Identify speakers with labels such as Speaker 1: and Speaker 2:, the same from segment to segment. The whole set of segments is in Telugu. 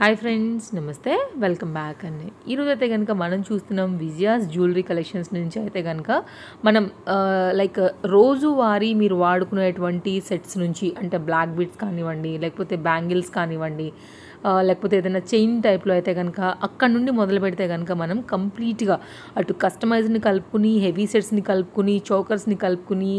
Speaker 1: hi friends namaste welcome back అండి ఈరోజు అయితే కనుక మనం చూస్తున్నాం విజయాస్ జ్యువెలరీ కలెక్షన్స్ నుంచి అయితే కనుక మనం లైక్ రోజువారీ మీరు వాడుకునేటువంటి సెట్స్ నుంచి అంటే బ్లాక్ బిట్స్ కానివ్వండి లేకపోతే బ్యాంగిల్స్ కానివ్వండి లేకపోతే ఏదైనా చైన్ టైప్లో అయితే కనుక అక్కడ నుండి మొదలు పెడితే కనుక మనం కంప్లీట్గా అటు కస్టమైజ్ని కలుపుకుని హెవీ సెట్స్ని కలుపుకుని చోకర్స్ని కలుపుకుని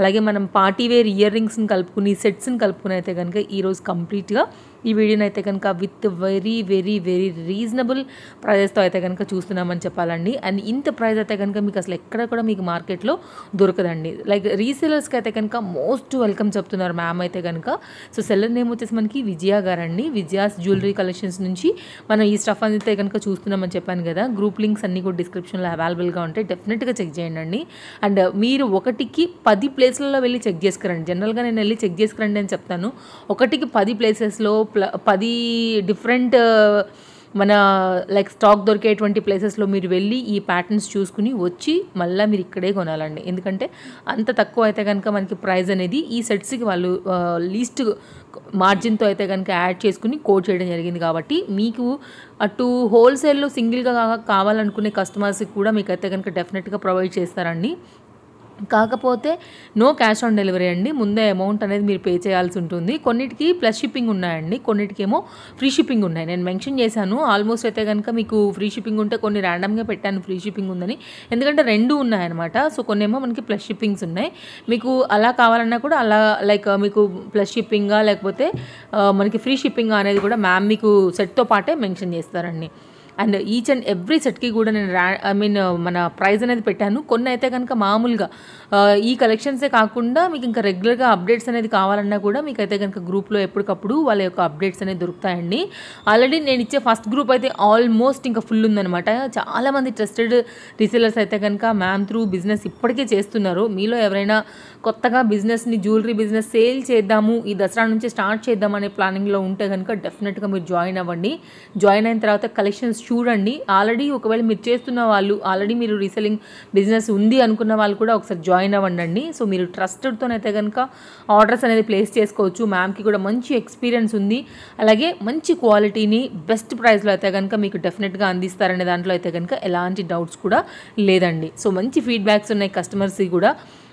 Speaker 1: అలాగే మనం పార్టీవేర్ ఇయర్ రింగ్స్ని కలుపుకుని సెట్స్ని కలుపుకుని అయితే కనుక ఈరోజు కంప్లీట్గా ఈ వీడియోని అయితే కనుక with very very very reasonable ప్రైజెస్తో అయితే కనుక చూస్తున్నామని చెప్పాలండి అండ్ ఇంత ప్రైస్ అయితే కనుక మీకు అసలు ఎక్కడ కూడా మీకు మార్కెట్లో దొరకదండి లైక్ రీసేలర్స్కి అయితే కనుక మోస్ట్ వెల్కమ్ చెప్తున్నారు మ్యామ్ అయితే కనుక సో సెల్లర్ నేమ్ వచ్చేసి మనకి విజయ గారండి విజయాస్ జ్యువెలరీ కలెక్షన్స్ నుంచి మనం ఈ స్టఫ్ అయితే కనుక చూస్తున్నామని చెప్పాను కదా గ్రూప్ లింక్స్ అన్నీ కూడా డిస్క్రిప్షన్లో అవైలబుల్గా ఉంటాయి డెఫినెట్గా చెక్ చేయండి అండ్ మీరు ఒకటికి పది ప్లేస్లలో వెళ్ళి చెక్ చేసుకురండి జనరల్గా నేను వెళ్ళి చెక్ చేసుకురండి అని చెప్తాను ఒకటికి పది ప్లేసెస్లో ప్ల పది డిఫరెంట్ uh, మన లైక్ స్టాక్ దొరికేటువంటి ప్లేసెస్లో మీరు వెళ్ళి ఈ ప్యాటర్న్స్ చూసుకుని వచ్చి మళ్ళీ మీరు ఇక్కడే కొనాలండి ఎందుకంటే అంత తక్కువ అయితే కనుక మనకి ప్రైస్ అనేది ఈ సెట్స్కి వాళ్ళు లీస్ట్ uh, మార్జిన్తో అయితే కనుక యాడ్ చేసుకుని కోడ్ చేయడం జరిగింది కాబట్టి మీకు అటు హోల్సేల్లో సింగిల్గా కావాలనుకునే కస్టమర్స్కి కూడా మీకు అయితే కనుక డెఫినెట్గా ప్రొవైడ్ చేస్తారండి కాకపోతే నో క్యాష్ ఆన్ డెలివరీ అండి ముందే అమౌంట్ అనేది మీరు పే చేయాల్సి ఉంటుంది కొన్నిటికి ప్లస్ షిప్పింగ్ ఉన్నాయండి కొన్నిటికేమో ఫ్రీ షిప్పింగ్ ఉన్నాయి నేను మెన్షన్ చేశాను ఆల్మోస్ట్ అయితే కనుక మీకు ఫ్రీ షిప్పింగ్ ఉంటే కొన్ని ర్యాండమ్గా పెట్టాను ఫ్రీ షిప్పింగ్ ఉందని ఎందుకంటే రెండు ఉన్నాయన్నమాట సో కొన్ని ఏమో మనకి ప్లస్ షిప్పింగ్స్ ఉన్నాయి మీకు అలా కావాలన్నా కూడా అలా లైక్ మీకు ప్లస్ షిప్పింగా లేకపోతే మనకి ఫ్రీ షిప్పింగ్ అనేది కూడా మ్యామ్ మీకు సెట్తో పాటే మెన్షన్ చేస్తారండి అండ్ ఈచ్ అండ్ ఎవ్రీ సెట్కి కూడా నేను ర్యా ఐ మీన్ మన ప్రైజ్ అనేది పెట్టాను కొన్ని అయితే కనుక మామూలుగా uh, ఈ కలెక్షన్సే కాకుండా మీకు ఇంకా రెగ్యులర్గా అప్డేట్స్ అనేది కావాలన్నా కూడా మీకు అయితే కనుక గ్రూప్లో ఎప్పటికప్పుడు వాళ్ళ యొక్క అప్డేట్స్ అనేది దొరుకుతాయండి ఆల్రెడీ నేను ఇచ్చే ఫస్ట్ గ్రూప్ అయితే ఆల్మోస్ట్ ఇంకా ఫుల్ ఉందనమాట చాలామంది ట్రస్టెడ్ రీసెలర్స్ అయితే కనుక మ్యామ్ త్రూ బిజినెస్ ఇప్పటికే చేస్తున్నారు మీలో ఎవరైనా కొత్తగా బిజినెస్ని జ్యువెలరీ బిజినెస్ సేల్ చేద్దాము ఈ దసరా నుంచి స్టార్ట్ చేద్దాం అనే ప్లానింగ్లో ఉంటే కనుక డెఫినెట్గా మీరు జాయిన్ అవ్వండి జాయిన్ అయిన తర్వాత కలెక్షన్స్ చూడండి ఆల్రెడీ ఒకవేళ మీరు చేస్తున్న వాళ్ళు ఆల్రెడీ మీరు రీసెలింగ్ బిజినెస్ ఉంది అనుకున్న వాళ్ళు కూడా ఒకసారి జాయిన్ అవ్వండి సో మీరు ట్రస్టెడ్తోనైతే కనుక ఆర్డర్స్ అనేది ప్లేస్ చేసుకోవచ్చు మ్యామ్కి కూడా మంచి ఎక్స్పీరియన్స్ ఉంది అలాగే మంచి క్వాలిటీని బెస్ట్ ప్రైస్లో అయితే కనుక మీకు డెఫినెట్గా అందిస్తారనే దాంట్లో అయితే కనుక ఎలాంటి డౌట్స్ కూడా లేదండి సో మంచి ఫీడ్బ్యాక్స్ ఉన్నాయి కస్టమర్స్కి కూడా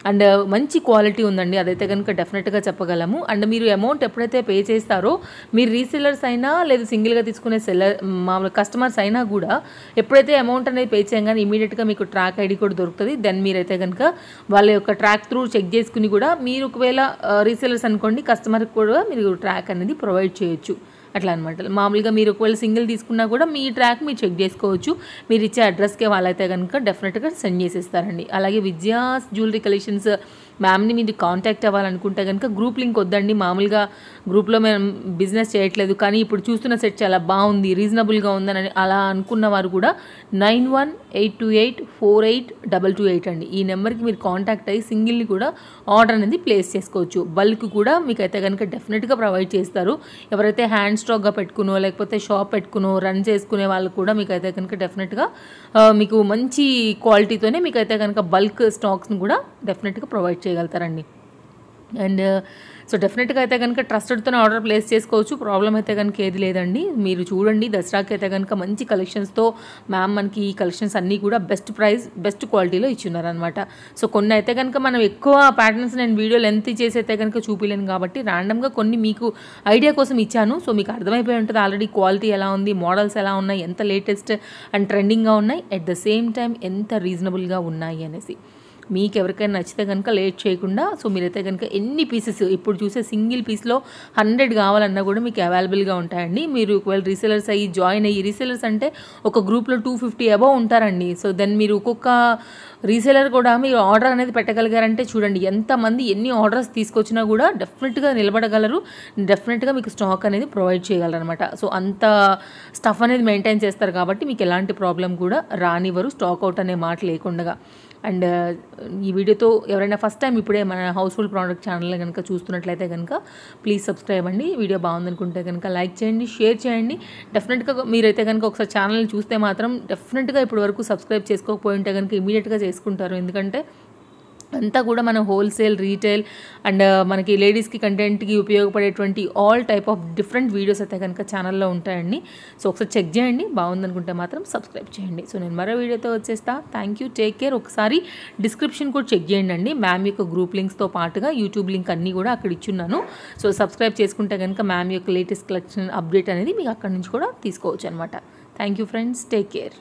Speaker 1: అండ్ మంచి క్వాలిటీ ఉందండి అదైతే కనుక డెఫినెట్గా చెప్పగలము అండ్ మీరు అమౌంట్ ఎప్పుడైతే పే చేస్తారో మీరు రీసెలర్స్ అయినా లేదా సింగిల్గా తీసుకునే సెల్లర్ మామూలు కస్టమర్స్ అయినా కూడా ఎప్పుడైతే అమౌంట్ అనేది పే చేయగానే ఇమీడియట్గా మీకు ట్రాక్ ఐడి కూడా దొరుకుతుంది దెన్ మీరైతే కనుక వాళ్ళ యొక్క ట్రాక్ త్రూ చెక్ చేసుకుని కూడా మీరు ఒకవేళ రీసెలర్స్ అనుకోండి కస్టమర్కి కూడా మీరు ట్రాక్ అనేది ప్రొవైడ్ చేయొచ్చు అట్లా అనమాట మామూలుగా మీరు ఒకవేళ సింగిల్ తీసుకున్నా కూడా మీ ట్రాక్ మీరు చెక్ చేసుకోవచ్చు మీరు ఇచ్చే అడ్రస్కే వాళ్ళైతే కనుక డెఫినెట్గా సెండ్ చేసేస్తారండి అలాగే విద్యాస్ జ్యువెలరీ కలెక్షన్స్ మ్యామ్ని మీది కాంటాక్ట్ అవ్వాలనుకుంటే కనుక గ్రూప్ లింక్ వద్దండి మామూలుగా గ్రూప్లో మేము బిజినెస్ చేయట్లేదు కానీ ఇప్పుడు చూస్తున్న సెట్ చాలా బాగుంది రీజనబుల్గా ఉందని అలా అనుకున్న వారు కూడా nine one eight two eight four eight double two eight అండి ఈ నెంబర్కి మీరు కాంటాక్ట్ అయ్యి సింగిల్ని కూడా ఆర్డర్ అనేది ప్లేస్ చేసుకోవచ్చు బల్క్ కూడా మీకు అయితే కనుక డెఫినెట్గా ప్రొవైడ్ చేస్తారు ఎవరైతే హ్యాండ్ స్టాక్గా పెట్టుకునో లేకపోతే షాప్ పెట్టుకునో రన్ చేసుకునే వాళ్ళు కూడా మీకు అయితే కనుక డెఫినెట్గా మీకు మంచి క్వాలిటీతోనే మీకు అయితే కనుక బల్క్ స్టాక్స్ని కూడా డెఫినెట్గా ప్రొవైడ్ చేయగలుగుతారండి అండ్ సో డెఫినెట్గా అయితే కనుక ట్రస్టెడ్తో ఆర్డర్ ప్లేస్ చేసుకోవచ్చు ప్రాబ్లం అయితే కనుక ఏది లేదండి మీరు చూడండి దసరాకి అయితే కనుక మంచి కలెక్షన్స్తో మ్యామ్ మనకి ఈ కలెక్షన్స్ అన్నీ కూడా బెస్ట్ ప్రైస్ బెస్ట్ క్వాలిటీలో ఇచ్చిన్నారనమాట సో కొన్ని అయితే కనుక మనం ఎక్కువ ప్యాటర్న్స్ నేను వీడియో లెంత్ చేసి అయితే కనుక చూపించలేను కాబట్టి ర్యాండమ్గా కొన్ని మీకు ఐడియా కోసం ఇచ్చాను సో మీకు అర్థమైపోయి ఉంటుంది ఆల్రెడీ క్వాలిటీ ఎలా ఉంది మోడల్స్ ఎలా ఉన్నాయి ఎంత లేటెస్ట్ అండ్ ట్రెండింగ్గా ఉన్నాయి అట్ ద సేమ్ టైం ఎంత రీజనబుల్గా ఉన్నాయి అనేసి మీకు ఎవరికైనా నచ్చితే కనుక లేట్ చేయకుండా సో మీరైతే కనుక ఎన్ని పీసెస్ ఇప్పుడు చూసే సింగిల్ పీస్లో హండ్రెడ్ కావాలన్నా కూడా మీకు అవైలబుల్గా ఉంటాయండి మీరు ఒకవేళ రీసెలర్స్ అయ్యి జాయిన్ అయ్యి రీసెలర్స్ అంటే ఒక గ్రూప్లో టూ ఫిఫ్టీ అబౌవ్ ఉంటారండి సో దెన్ మీరు ఒక్కొక్క రీసెలర్ కూడా మీరు ఆర్డర్ అనేది పెట్టగలిగారంటే చూడండి ఎంతమంది ఎన్ని ఆర్డర్స్ తీసుకొచ్చినా కూడా డెఫినెట్గా నిలబడగలరు డెఫినెట్గా మీకు స్టాక్ అనేది ప్రొవైడ్ చేయగలరనమాట సో అంత స్టఫ్ అనేది మెయింటైన్ చేస్తారు కాబట్టి మీకు ఎలాంటి ప్రాబ్లం కూడా రానివ్వరు స్టాక్ అవుట్ అనే మాట లేకుండా అండ్ ఈ వీడియోతో ఎవరైనా ఫస్ట్ టైం ఇప్పుడే మన హౌస్ ప్రోడక్ట్ ఛానల్ కనుక చూస్తున్నట్లయితే కనుక ప్లీజ్ సబ్స్క్రైబ్ అండి వీడియో బాగుందనుకుంటే కనుక లైక్ చేయండి షేర్ చేయండి డెఫినెట్గా మీరైతే కనుక ఒకసారి ఛానల్ చూస్తే మాత్రం డెఫినెట్గా ఇప్పటివరకు సబ్స్క్రైబ్ చేసుకోకపోయి ఉంటే కనుక ఇమీడియట్గా చేసుకుంటారు ఎందుకంటే అంతా కూడా మనం హోల్సేల్ రీటైల్ అండ్ మనకి లేడీస్కి కంటెంట్కి ఉపయోగపడేటువంటి all type of different videos అయితే కనుక ఛానల్లో ఉంటాయండి సో ఒకసారి చెక్ చేయండి బాగుందనుకుంటే మాత్రం సబ్స్క్రైబ్ చేయండి సో నేను మరో వీడియోతో వచ్చేస్తా థ్యాంక్ యూ టేక్ కేర్ ఒకసారి డిస్క్రిప్షన్ కూడా చెక్ చేయండి అండి మ్యామ్ యొక్క గ్రూప్ లింక్స్తో పాటుగా యూట్యూబ్ లింక్ అన్నీ కూడా అక్కడ ఇచ్చున్నాను సో సబ్స్క్రైబ్ చేసుకుంటే కనుక మ్యామ్ యొక్క లేటెస్ట్ కలెక్షన్ అప్డేట్ అనేది మీకు అక్కడి నుంచి కూడా తీసుకోవచ్చు అనమాట thank you friends take care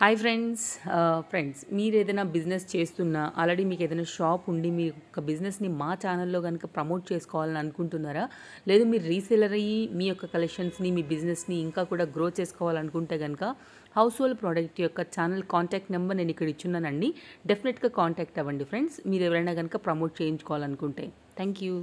Speaker 1: hi friends friends మీరు ఏదైనా బిజినెస్ చేస్తున్నా ఆల్రెడీ మీకు ఏదైనా షాప్ ఉండి మీ యొక్క బిజినెస్ని మా ఛానల్లో కనుక ప్రమోట్ చేసుకోవాలని అనుకుంటున్నారా లేదు మీరు రీసెలర్ అయ్యి మీ యొక్క కలెక్షన్స్ని మీ బిజినెస్ని ఇంకా కూడా గ్రో చేసుకోవాలనుకుంటే కనుక హౌస్ హోల్డ్ ప్రోడక్ట్ యొక్క ఛానల్ కాంటాక్ట్ నెంబర్ నేను ఇక్కడ ఇచ్చున్నానండి డెఫినెట్గా కాంటాక్ట్ అవ్వండి ఫ్రెండ్స్ మీరు ఎవరైనా కనుక ప్రమోట్ చేయించుకోవాలనుకుంటే థ్యాంక్ యూ